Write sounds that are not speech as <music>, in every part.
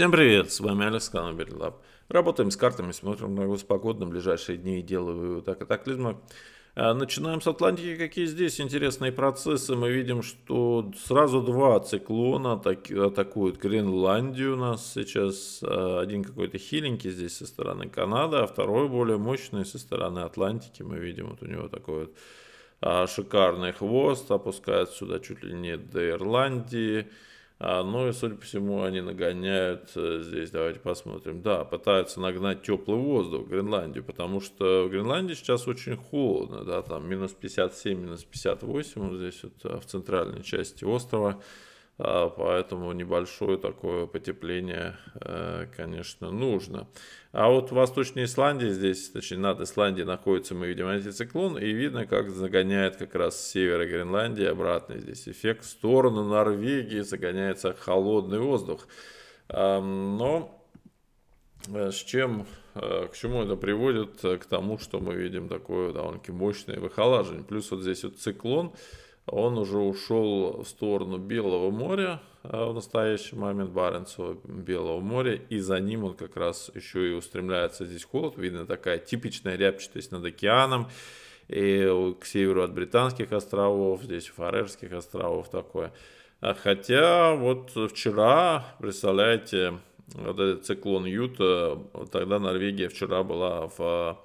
Всем привет, с вами Алекс, канал Лаб. Работаем с картами, смотрим на госпогоду, на ближайшие дни и делаем вывод о катаклизмах. А, начинаем с Атлантики. Какие здесь интересные процессы? Мы видим, что сразу два циклона атакуют Гренландию у нас сейчас. А, один какой-то хиленький здесь со стороны Канады, а второй более мощный со стороны Атлантики. Мы видим, вот у него такой вот а, шикарный хвост, опускается сюда чуть ли не до Ирландии. А, ну и, судя по всему, они нагоняют э, здесь, давайте посмотрим, да, пытаются нагнать теплый воздух в Гренландию, потому что в Гренландии сейчас очень холодно, да, там минус 57, минус 58 вот здесь вот а, в центральной части острова, а, поэтому небольшое такое потепление, э, конечно, нужно. А вот в Восточной Исландии, здесь, точнее, над Исландией находится, мы видим антициклон, и видно, как загоняет как раз с севера Гренландии обратно здесь эффект в сторону Норвегии, загоняется холодный воздух. Но э, с чем, э, к чему это приводит? К тому, что мы видим такое довольно-таки мощное выхолаживание. Плюс вот здесь вот циклон, он уже ушел в сторону Белого моря, э, в настоящий момент Баренцева Белого моря, и за ним он как раз еще и устремляется здесь холод, видно такая типичная рябчатость над океаном, и к северу от Британских островов, здесь Фарерских островов такое. А хотя вот вчера, представляете, вот этот циклон Юта, тогда Норвегия вчера была в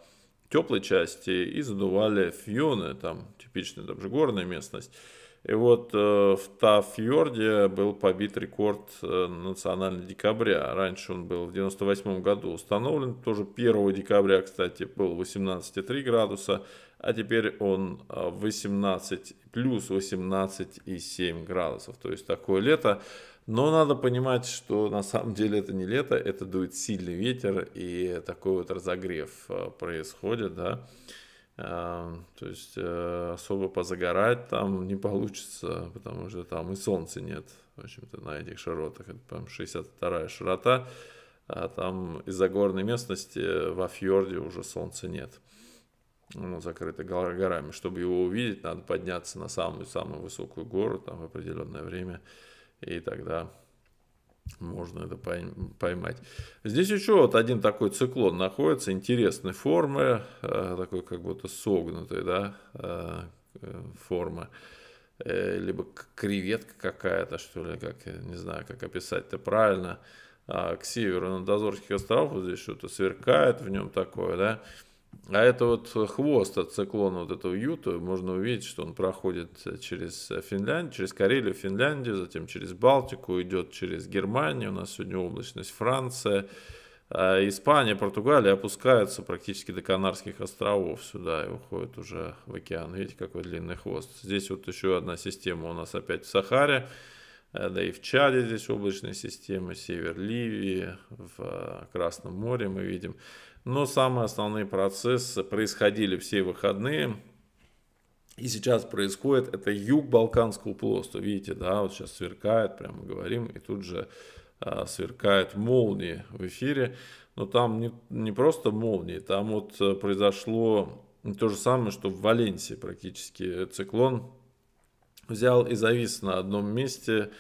теплой части и задували фьюны, там типичная там же горная местность. И вот э, в Тафьорде был побит рекорд э, национального декабря. Раньше он был в 98 году установлен. Тоже 1 декабря, кстати, был 18,3 градуса, а теперь он 18 э, плюс 18,7 градусов. То есть такое лето. Но надо понимать, что на самом деле это не лето, это дует сильный ветер, и такой вот разогрев э, происходит, да. Э, то есть э, особо позагорать там не получится, потому что там и солнца нет, в общем-то, на этих широтах. Это, по-моему, 62-я широта, а там из-за горной местности во фьорде уже солнца нет ну, закрыто горами. Чтобы его увидеть, надо подняться на самую-самую высокую гору там в определенное время и тогда можно это поймать. Здесь еще вот один такой циклон находится, интересной формы, э, такой как будто согнутой, да, э, э, формы либо креветка какая-то, что ли, как, не знаю, как описать это правильно, а к северу на Дозорских островах вот здесь что-то сверкает в нем такое, да, а это вот хвост от циклона вот этого Юта, можно увидеть, что он проходит через Финляндию, через Карелию, Финляндию, затем через Балтику, идет через Германию, у нас сегодня облачность Франция, а Испания, Португалия опускаются практически до Канарских островов сюда и уходят уже в океан. Видите, какой длинный хвост. Здесь вот еще одна система у нас опять в Сахаре, э, да и в Чаде здесь облачные системы, север Ливии, в э, Красном море мы видим. Но самые основные процессы происходили все выходные. И сейчас происходит, это юг Балканского полуострова. Видите, да, вот сейчас сверкает, прямо говорим, и тут же э, а, сверкает молнии в эфире. Но там не, не просто молнии, там вот э, произошло то же самое, что в Валенсии практически. Циклон взял и завис на одном месте,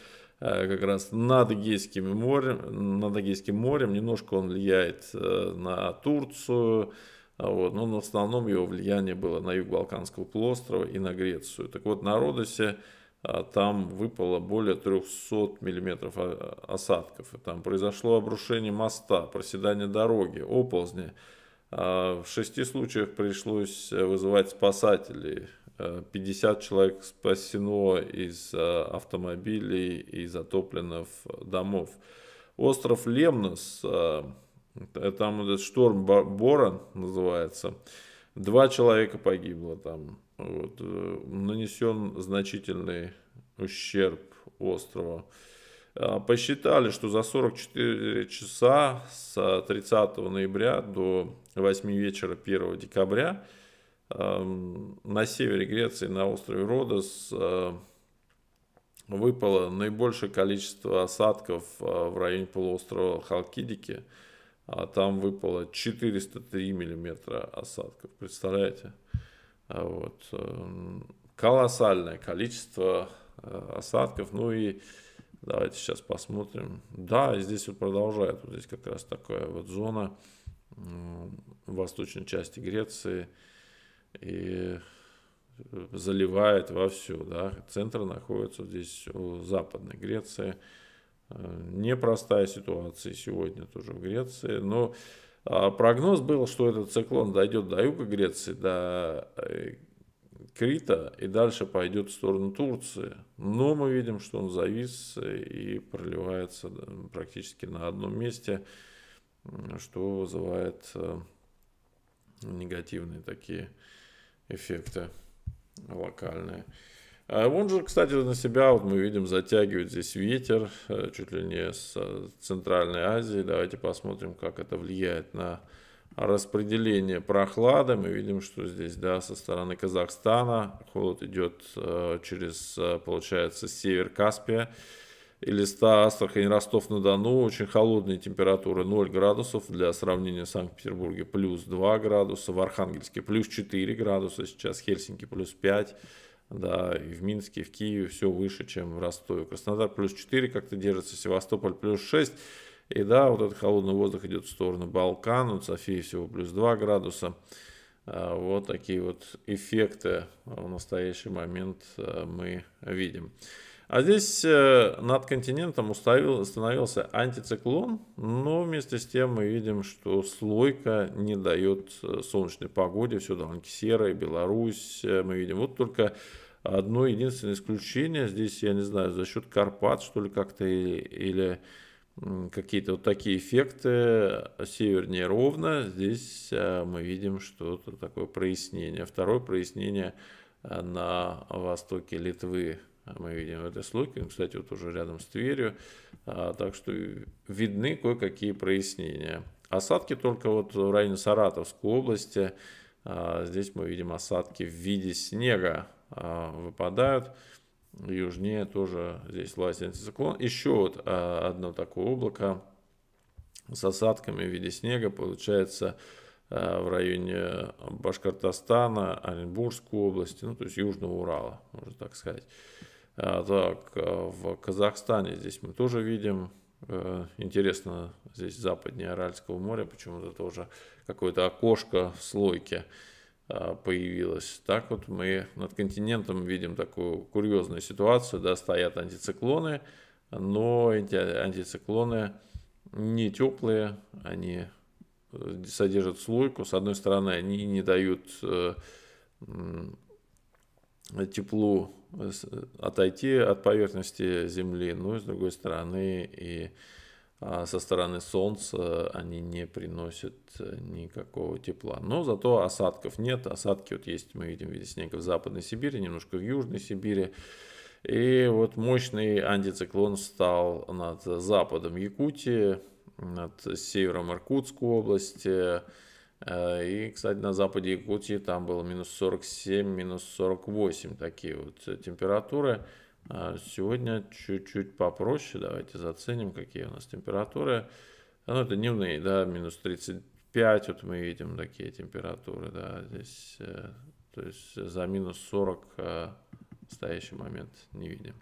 Э, как раз над Эгейским морем, над Эгейским морем, немножко он влияет э, на Турцию, а вот, но в основном его влияние было на юг Балканского полуострова и на Грецию. Так вот, на Родосе а, там выпало более 300 миллиметров а, осадков. Там произошло обрушение моста, проседание дороги, оползни. В шести случаях пришлось э, вызывать спасателей. 50 э, человек спасено из э, автомобилей и затопленных домов. Остров Лемнос, э, там этот шторм Боран называется, два человека погибло там. Вот. Нанесен значительный ущерб острова. Посчитали, что за 44 часа с 30 ноября до 8 вечера 1 декабря Эм, на севере Греции, на острове Родос, э, выпало наибольшее количество осадков э, в районе полуострова Халкидики. А там выпало 403 миллиметра осадков, представляете? А вот. Э, колоссальное количество осадков. Ну и давайте сейчас посмотрим. Да, здесь вот продолжает. Вот здесь как раз такая вот зона в восточной части Греции – и э, заливает вовсю. Да. Центр находится здесь э, в Западной Греции. Э, непростая ситуация сегодня тоже в Греции, но а, прогноз был, что этот циклон дойдет до юга Греции, до Крита и дальше пойдет в сторону Турции. Но мы видим, что он завис и проливается практически на одном месте, что вызывает негативные такие эффекты локальные. А он же, кстати, на себя, вот мы видим, затягивает здесь ветер, э, чуть ли не с э, Центральной Азии. Давайте посмотрим, как это влияет на распределение прохлады. Мы видим, что здесь, да, со стороны Казахстана холод идет э, через, получается, север Каспия или Элиста, Астрахань, Ростов-на-Дону. Очень холодные температуры 0 градусов. Для сравнения в Санкт-Петербурге плюс 2 градуса. В Архангельске плюс 4 градуса. Сейчас Хельсинки плюс 5. Да, и в Минске, и в Киеве все выше, чем в Ростове. Краснодар плюс 4 как-то держится, Севастополь плюс 6. И да, вот этот холодный воздух идет в сторону Балкана, вот Софии всего плюс 2 градуса. А, вот такие вот эффекты в настоящий момент э, мы видим. А здесь э, над континентом уставил, антициклон, но вместе с тем мы видим, что слойка не дает э, солнечной погоде, все довольно-таки серое, Беларусь, э, мы видим. Вот только одно единственное исключение, здесь, я не знаю, за счет Карпат, что ли, как-то, или, или какие-то вот такие эффекты, севернее ровно, здесь мы видим что-то такое прояснение, второе прояснение на востоке Литвы, а мы видим в этой Слуке, кстати, вот уже рядом с Тверью, а, так что видны кое-какие прояснения. Осадки только вот в районе Саратовской области, а, здесь мы видим осадки в виде снега выпадают, южнее тоже здесь власть антициклон. Еще вот одно такое облако с осадками в виде снега получается в районе Башкортостана, Оренбургской области, ну то есть Южного Урала, можно так сказать. А, так, э, в Казахстане здесь мы тоже видим, э, интересно, здесь западнее Аральского моря, почему-то тоже какое-то окошко в слойке а, появилось. Так вот мы над континентом видим такую курьезную ситуацию, да, стоят антициклоны, но эти антициклоны не теплые, они содержат слойку. С одной стороны, они не дают э, теплу э, отойти от поверхности Земли, ну и с другой стороны и а, со стороны Солнца они не приносят э, никакого тепла. Но зато осадков нет. Осадки вот есть, мы видим в виде снега в Западной Сибири, немножко в Южной Сибири. И вот мощный антициклон стал над западом Якутии, над севером Иркутской области, Э, и, кстати, на западе Якутии там было минус 47, минус 48 такие вот э, температуры. А сегодня чуть-чуть попроще. Давайте заценим, какие у нас температуры. А, ну, это дневные, да, минус 35, вот мы видим такие температуры, да, здесь, э, то есть за минус 40 в настоящий момент не видим.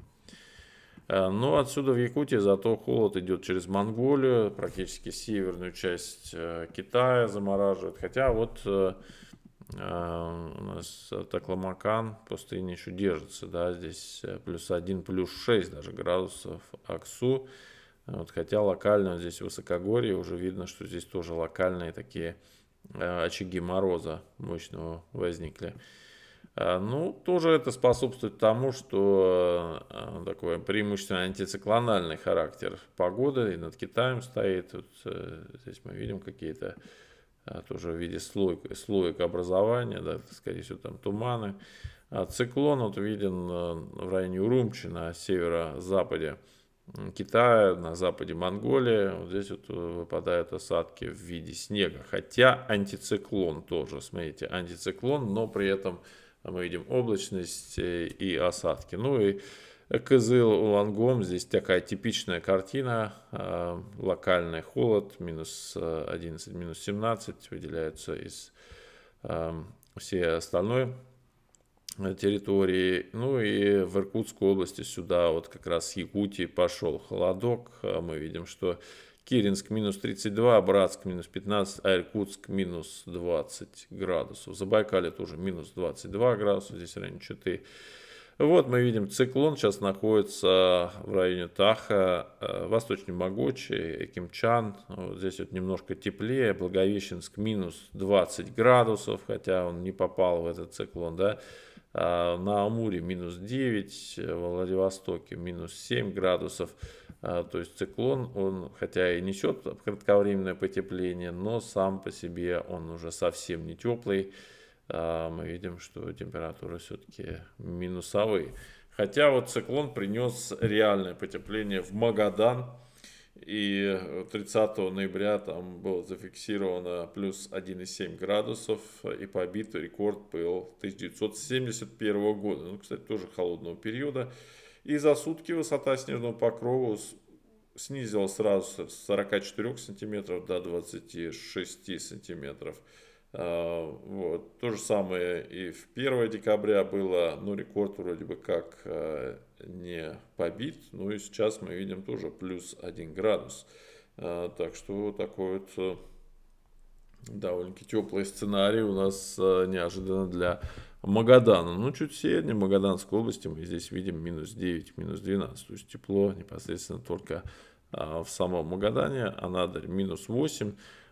Э, но отсюда в Якутии зато холод идет через Монголию, практически северную часть э, Китая замораживает. Хотя вот э, у нас Такламакан пустыня еще держится, да, здесь плюс 1, плюс 6 даже градусов Аксу. Вот, хотя локально здесь высокогорье, уже видно, что здесь тоже локальные такие очаги мороза мощного возникли. Э, ну, тоже это способствует тому, что э, такой преимущественно антициклональный характер погоды и над Китаем стоит. Вот э, здесь мы видим какие-то тоже в виде слоек, слоек образования, да, скорее всего, там туманы. А циклон вот виден в районе Урумчи на северо-западе Китая, на западе Монголии. Вот здесь вот выпадают осадки в виде снега. Хотя антициклон тоже, смотрите, антициклон, но при этом а мы видим облачность э, и осадки. Ну и Кызыл, Улангом, здесь такая типичная картина, а, локальный холод, минус 11, э, минус 17, выделяются из э, всей остальной территории. Ну и в Иркутской области сюда вот как раз Якутии пошел холодок. А мы видим, что Киринск минус 32, Братск минус 15, а Иркутск минус 20 градусов. Забайкалье тоже минус 22 градуса, здесь в районе Читы. Вот мы видим, циклон сейчас находится в районе Таха, э, восточный Могучий, Кимчан. Вот здесь вот немножко теплее, Благовещенск минус 20 градусов, хотя он не попал в этот циклон, да. А, на Амуре минус 9, в Владивостоке минус 7 градусов. А, то есть циклон, он хотя и несет кратковременное потепление, но сам по себе он уже совсем не теплый. А, мы видим, что температуры все-таки минусовые. Хотя вот циклон принес реальное потепление в Магадан. И 30 ноября там было зафиксировано плюс 1,7 градусов, и побитый рекорд был 1971 года. Ну, кстати, тоже холодного периода. И за сутки высота снежного покрова снизилась сразу с 44 сантиметров до 26 сантиметров. А, вот. То же самое и в 1 декабря было, но рекорд вроде бы как а, не побит, ну и сейчас мы видим тоже плюс 1 градус. А, так что такой вот э, довольно-таки теплый сценарий у нас э, неожиданно для Магадана. Ну, чуть севернее Магаданской области мы здесь видим минус 9, минус 12. То есть тепло непосредственно только а, в самом Магадане. Анадырь минус 8.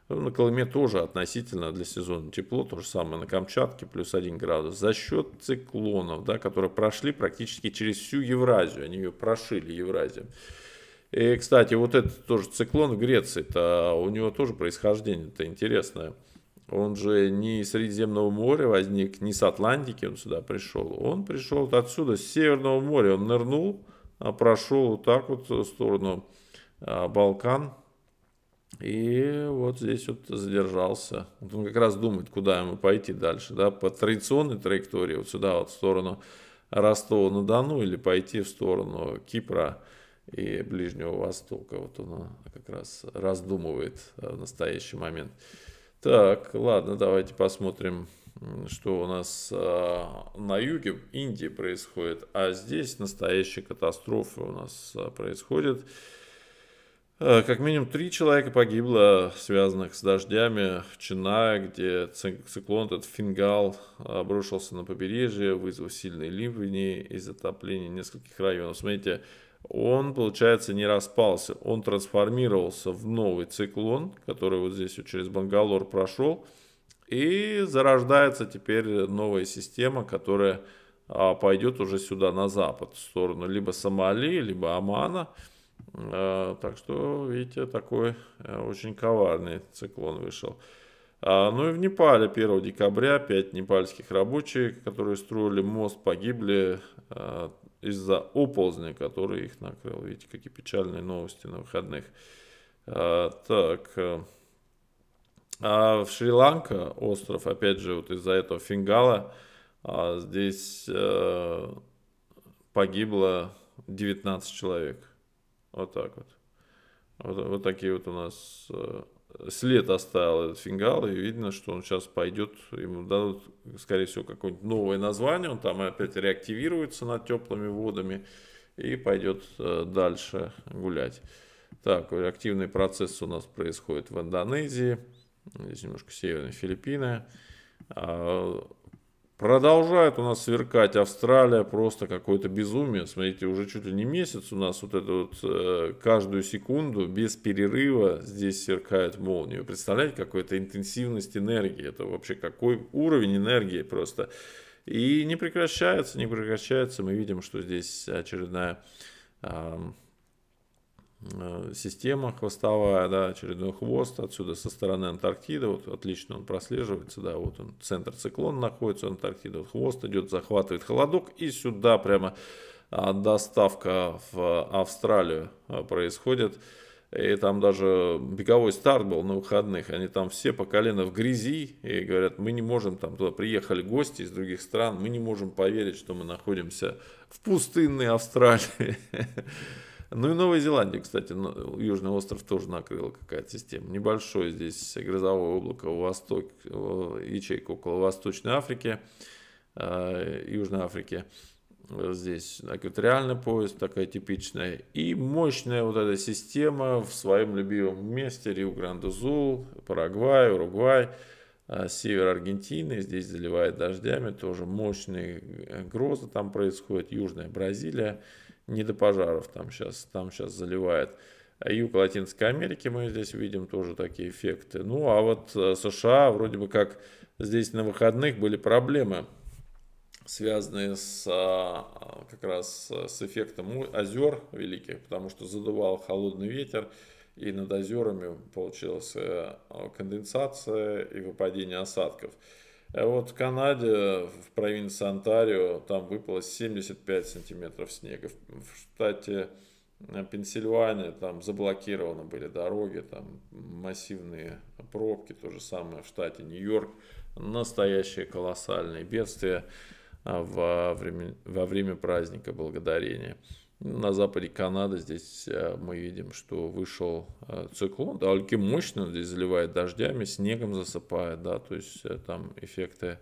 Ну, на Колыме тоже относительно для сезона тепло, то же самое на Камчатке, плюс 1 градус. За счет циклонов, да, которые прошли практически через всю Евразию, они ее прошили, Евразию. И, кстати, вот этот тоже циклон в Греции, -то, а у него тоже происхождение-то интересное – он же не из Средиземного моря возник, не с Атлантики он сюда пришел. Он пришел отсюда, с Северного моря. Он нырнул, а прошел вот так вот в сторону а, Балкан. И вот здесь вот задержался. Вот он как раз думает, куда ему пойти дальше. Да? По традиционной траектории, вот сюда вот в сторону Ростова-на-Дону или пойти в сторону Кипра и Ближнего Востока. Вот он а, как раз раздумывает в настоящий момент. Так, ладно, давайте посмотрим, что у нас э, на юге Индии происходит. А здесь настоящая катастрофа у нас э, происходит. Э, как минимум три человека погибло, связанных с дождями в Чинае, где циклон, этот фингал, обрушился на побережье, вызвав сильные ливни и затопление нескольких районов. Смотрите, он, получается, не распался. Он трансформировался в новый циклон, который вот здесь вот через Бангалор прошел. И зарождается теперь новая система, которая а, пойдет уже сюда, на запад, в сторону либо Сомали, либо Омана. Э, так что, видите, такой э, очень коварный циклон вышел. А, ну и в Непале 1 декабря 5 непальских рабочих, которые строили мост, погибли. Э, из-за оползня, который их накрыл. Видите, какие печальные новости на выходных. А, так. Э, а в Шри-Ланка остров, опять же, вот из-за этого фингала, а, здесь а, погибло 19 человек. Вот так вот. Вот, вот такие вот у нас э, след оставил этот фингал, и видно, что он сейчас пойдет, ему дадут, скорее всего, какое-нибудь новое название, он там опять реактивируется над теплыми водами и пойдет э, дальше гулять. Так, активный процесс у нас происходит в Индонезии, здесь немножко северные Филиппины. А, Продолжает у нас сверкать Австралия, просто какое-то безумие. Смотрите, уже чуть ли не месяц у нас вот это вот э, каждую секунду без перерыва здесь сверкает молния. представляете, какая то интенсивность энергии, это вообще какой уровень энергии просто. И не прекращается, не прекращается. Мы видим, что здесь очередная Э, система хвостовая, да, очередной хвост отсюда со стороны Антарктиды, вот отлично он прослеживается, да, вот он, центр циклона находится, Антарктида, вот хвост идет, захватывает холодок и сюда прямо а, доставка в Австралию э, происходит. И там даже беговой старт был на выходных. Они там все по колено в грязи и говорят, мы не можем, там туда приехали гости из других стран, мы не можем поверить, что мы находимся в пустынной Австралии. <laughs> Ну и Новая Зеландия, кстати, э, Южный остров тоже накрыла какая-то система. Небольшое здесь грозовое облако в восток, ячейка около Восточной Африки, э, Южной Африки. Э, здесь экваториальный пояс, такая типичная. И мощная вот эта система в своем любимом месте Рио-Гранду-Зул, Парагвай, Уругвай, север Аргентины. Здесь заливает дождями, тоже мощные грозы там происходят. Южная Бразилия не до пожаров там сейчас, там сейчас заливает. А юг Латинской Америки мы здесь видим тоже такие эффекты. Ну а вот э, США вроде бы как здесь на выходных были проблемы, связанные с а, как раз э, с эффектом озер великих, потому что задувал холодный ветер, и над озерами получилась э, конденсация и выпадение осадков. А вот в Канаде, в провинции Онтарио, там выпало 75 сантиметров снега. В штате э, Пенсильвания там заблокированы были дороги, там массивные пробки, то же самое в штате Нью-Йорк. Настоящие колоссальные бедствия а, во время, во время праздника благодарения. На западе Канады здесь э, мы видим, что вышел э, циклон, довольно мощно здесь заливает дождями, снегом засыпает, да, то есть э, там эффекты,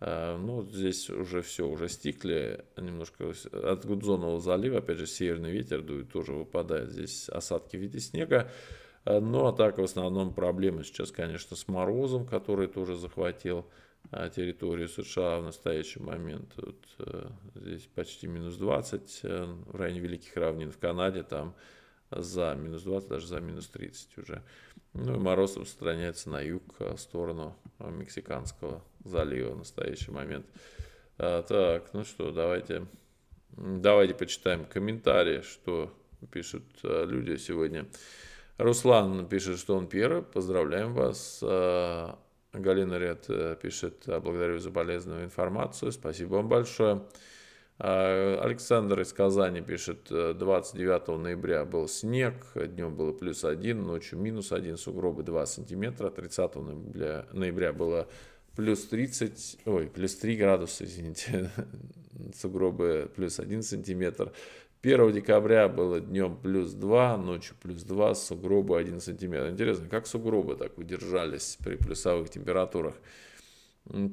ну, здесь уже все, уже стикли, немножко от Гудзонового залива, опять же, северный ветер дует, тоже выпадает здесь осадки в виде снега, ну, а так в основном проблемы сейчас, конечно, с морозом, который тоже захватил а, территорию США в настоящий момент. Вот, э, здесь почти минус 20 э, в районе Великих Равнин. В Канаде там за минус 20, даже за минус 30 уже. Ну и мороз распространяется на юг, э, в сторону Мексиканского залива в настоящий момент. А, так, ну что, давайте, давайте почитаем комментарии, что пишут люди сегодня. Руслан пишет, что он первый. Поздравляем вас. Галина Ред э, пишет, благодарю за полезную информацию, спасибо вам большое. А, Александр из Казани пишет, 29 «Э, ноября был снег, днем было плюс один, ночью минус один, сугробы 2 сантиметра, 30 ноября было плюс 30, ой, плюс 3 градуса, извините, <laughs> сугробы плюс 1 сантиметр. 1 декабря было днем плюс 2, ночью плюс 2, сугробы 1 сантиметр. Интересно, как сугробы так удержались при плюсовых температурах?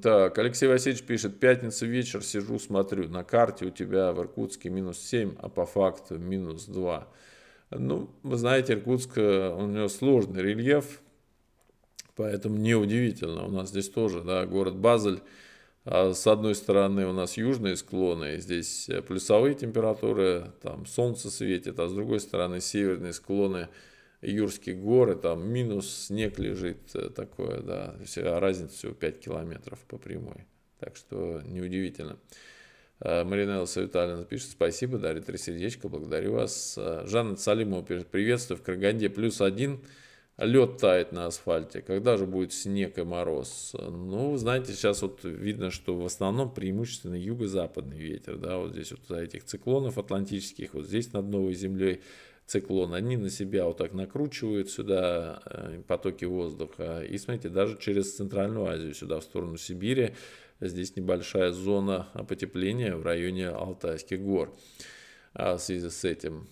Так, Алексей Васильевич пишет, пятница вечер, сижу, смотрю, на карте у тебя в Иркутске минус 7, а по факту минус 2. Ну, вы знаете, Иркутск, э, у него сложный рельеф, Поэтому неудивительно, у нас здесь тоже, да, город Базель, а с одной стороны у нас южные склоны, здесь э, плюсовые температуры, там солнце светит, а с другой стороны северные склоны, Юрские горы, там минус, снег лежит, э, такое, да, вся а разница всего 5 километров по прямой, так что неудивительно. Э, Марина Элса Витальевна пишет, спасибо, дарит три сердечко, благодарю вас. Жанна Цалимова пишет, приветствую, в Караганде плюс один, лед тает на асфальте, когда же будет снег и мороз? Ну, знаете, сейчас вот видно, что в основном преимущественно юго-западный ветер, да, вот здесь вот за этих циклонов атлантических, вот здесь над новой землей циклон, они на себя вот так накручивают сюда э, потоки воздуха, и смотрите, даже через Центральную Азию сюда, в сторону Сибири, здесь небольшая зона потепления в районе Алтайских гор а, в связи с этим.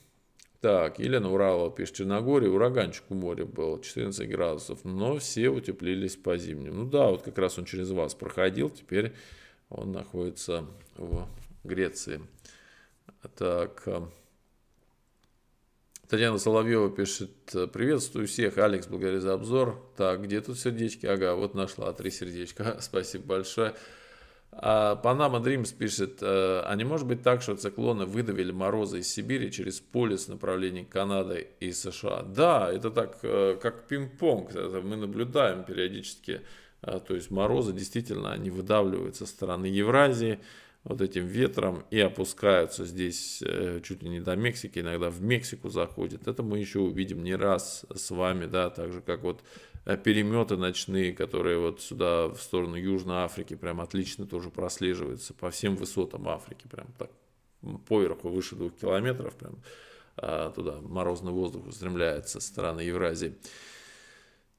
Так, Елена Уралова пишет, в Черногории ураганчик у моря был, 14 градусов, но все утеплились по зимнему. Ну да, вот как раз он через вас проходил, теперь он находится в Греции. Так, э, Татьяна Соловьева пишет, приветствую всех, Алекс, благодарю за обзор. Так, где тут сердечки? Ага, вот нашла, три сердечка, <laughs> спасибо большое. Панама Дримс пишет, «Э, а не может быть так, что циклоны выдавили морозы из Сибири через полюс в направлении Канады и США? Да, это так, э, как пинг-понг, это мы наблюдаем периодически, э, то есть морозы действительно, они выдавливаются со стороны Евразии, вот этим ветром и опускаются здесь э, чуть ли не до Мексики, иногда в Мексику заходит. Это мы еще увидим не раз с вами, да, так же как вот э, переметы ночные, которые вот сюда в сторону Южной Африки прям отлично тоже прослеживаются по всем высотам Африки, прям так поверху выше двух километров, прям а, туда морозный воздух устремляется со стороны Евразии.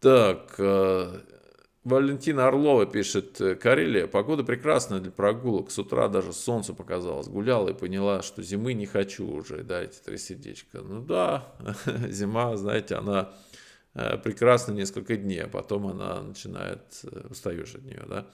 Так, э, Валентина Орлова пишет, «Э, Карелия, погода прекрасная для прогулок. С утра даже солнце показалось. Гуляла и поняла, что зимы не хочу уже. Дайте три сердечка. Ну да, <laughs> зима, знаете, она э, прекрасна несколько дней, а потом она начинает, э, устаешь от нее, да.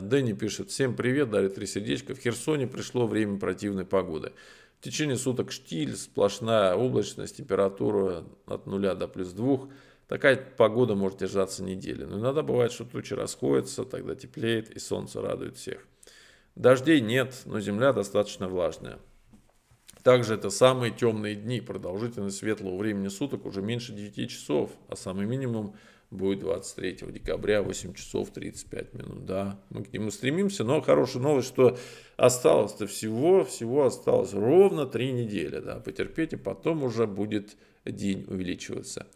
Дэнни пишет, всем привет, дарит три сердечка. В Херсоне пришло время противной погоды. В течение суток штиль, сплошная облачность, температура от нуля до плюс двух – Такая погода может держаться недели, Но иногда бывает, что тучи расходятся, тогда теплеет и солнце радует всех. Дождей нет, но земля достаточно влажная. Также это самые темные дни. Продолжительность светлого времени суток уже меньше 9 часов, а самый минимум будет 23 декабря 8 часов 35 минут. Да, мы к нему стремимся, но хорошая новость, что осталось-то всего, всего осталось ровно 3 недели. Да, потерпите, потом уже будет день увеличиваться.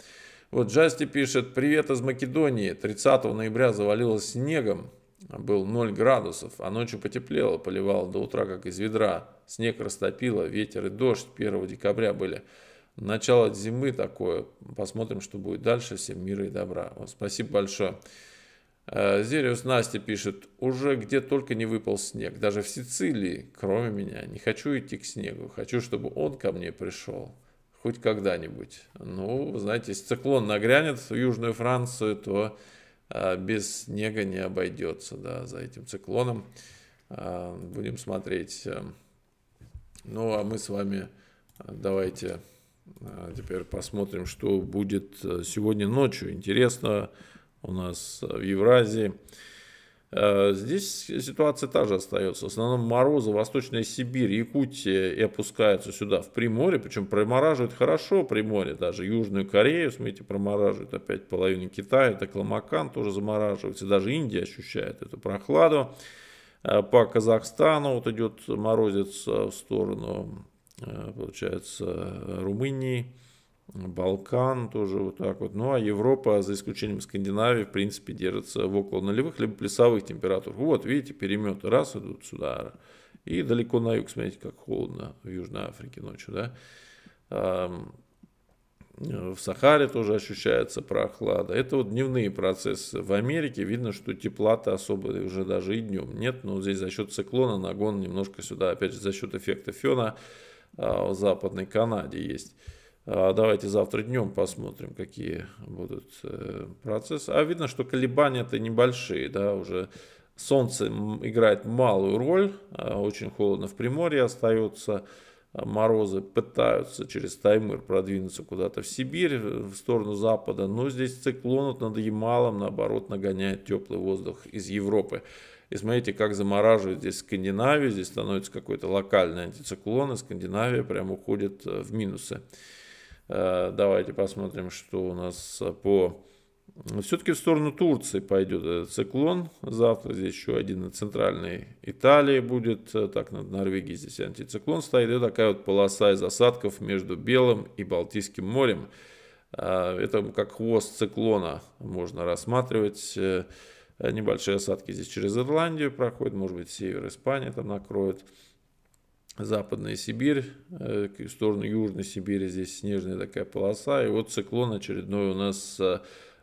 Вот Джасти пишет, привет из Македонии. 30 ноября завалилось снегом, был 0 градусов, а ночью потеплело, поливало до утра как из ведра. Снег растопило, ветер и дождь 1 декабря были. Начало зимы такое, посмотрим, что будет дальше. Всем мира и добра. Вот, спасибо большое. Э, Зериус Настя пишет, уже где только не выпал снег, даже в Сицилии, кроме меня, не хочу идти к снегу, хочу, чтобы он ко мне пришел хоть когда-нибудь. Ну, знаете, если циклон нагрянет в Южную Францию, то а, без снега не обойдется, да, за этим циклоном. А, будем смотреть. Ну, а мы с вами давайте а, теперь посмотрим, что будет э, сегодня ночью. Интересно у нас в Евразии. Э, здесь ситуация та же остается. В основном морозы, Восточная Сибирь, Якутия и опускаются сюда, в Приморье. Причем промораживает хорошо Приморье, даже Южную Корею, смотрите, промораживает опять половину Китая. Это Кламакан тоже замораживается. Даже Индия ощущает эту прохладу. Э, по Казахстану вот идет морозец э, в сторону, получается, Румынии. Балкан тоже вот так вот. Ну а Европа, за исключением Скандинавии, в принципе, держится в около нулевых, либо плюсовых температур. Вот, видите, переметы раз идут сюда. И далеко на юг, смотрите, как холодно в Южной Африке ночью, да. В Сахаре тоже ощущается прохлада. Это вот дневные процессы. В Америке видно, что тепла-то особо уже даже и днем нет, но здесь за счет циклона нагон немножко сюда, опять же, за счет эффекта фена а, в Западной Канаде есть. А, давайте завтра днем посмотрим, какие будут э, процессы. А видно, что колебания-то небольшие, да, уже солнце играет малую роль, а, очень холодно в Приморье остается, а, морозы пытаются через Таймыр продвинуться куда-то в Сибирь, в сторону запада, но здесь циклон над Ямалом, наоборот, нагоняет теплый воздух из Европы. И смотрите, как замораживает здесь Скандинавию, здесь становится какой-то локальный антициклон, и Скандинавия прям уходит э, в минусы. Э, давайте посмотрим, что у нас э, по... Ну, Все-таки в сторону Турции пойдет этот циклон. Завтра здесь еще один на центральной Италии будет. Э, так, над Норвегией здесь антициклон стоит. И такая вот полоса из осадков между Белым и Балтийским морем. Это как хвост циклона можно рассматривать. Небольшие осадки здесь через Ирландию проходят. Может быть, север Испании там накроет. Западная Сибирь, э, в сторону Южной Сибири здесь снежная такая полоса. И вот циклон очередной у нас э,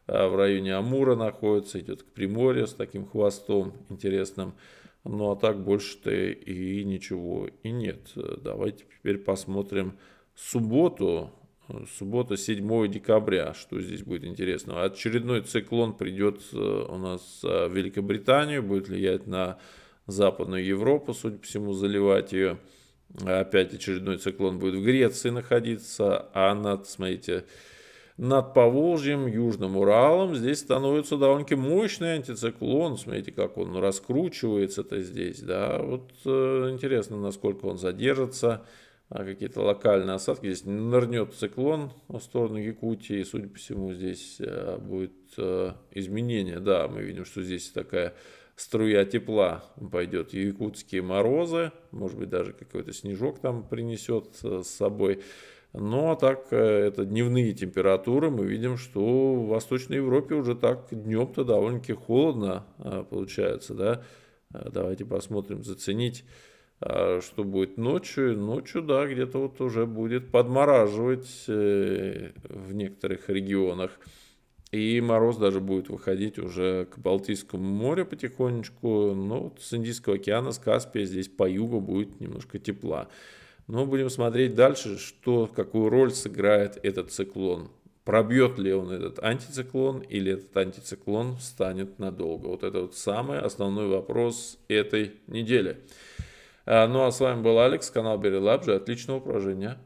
э, в районе Амура находится, идет к Приморью с таким хвостом интересным. Ну а так больше-то и ничего и нет. Давайте теперь посмотрим субботу. Суббота 7 декабря, что здесь будет интересно. Очередной циклон придет у нас в Великобританию, будет влиять на Западную Европу, судя по всему, заливать ее. Опять очередной циклон будет в Греции находиться, а над, смотрите, над Поволжьем, Южным Уралом здесь становится довольно-таки мощный антициклон. Смотрите, как он раскручивается-то здесь. Да? Вот э, интересно, насколько он задержится. А какие-то локальные осадки. Здесь нырнет циклон в сторону Якутии. судя по всему, здесь э, будет э, изменение. Да, мы видим, что здесь такая струя тепла пойдет, якутские морозы, может быть, даже какой-то снежок там принесет э, с собой. Но так э, это дневные температуры, мы видим, что в Восточной Европе уже так днем-то довольно-таки холодно э, получается, да. Давайте посмотрим, заценить, что будет ночью. Ночью, да, где-то вот уже будет подмораживать в некоторых регионах. И мороз даже будет выходить уже к Балтийскому морю потихонечку. Но ну, с Индийского океана, с Каспия здесь по югу будет немножко тепла. Но будем смотреть дальше, что, какую роль сыграет этот циклон. Пробьет ли он этот антициклон или этот антициклон станет надолго? Вот это вот самый основной вопрос этой недели. А, ну а с вами был Алекс, канал Берилабжи. Отличного упражнения.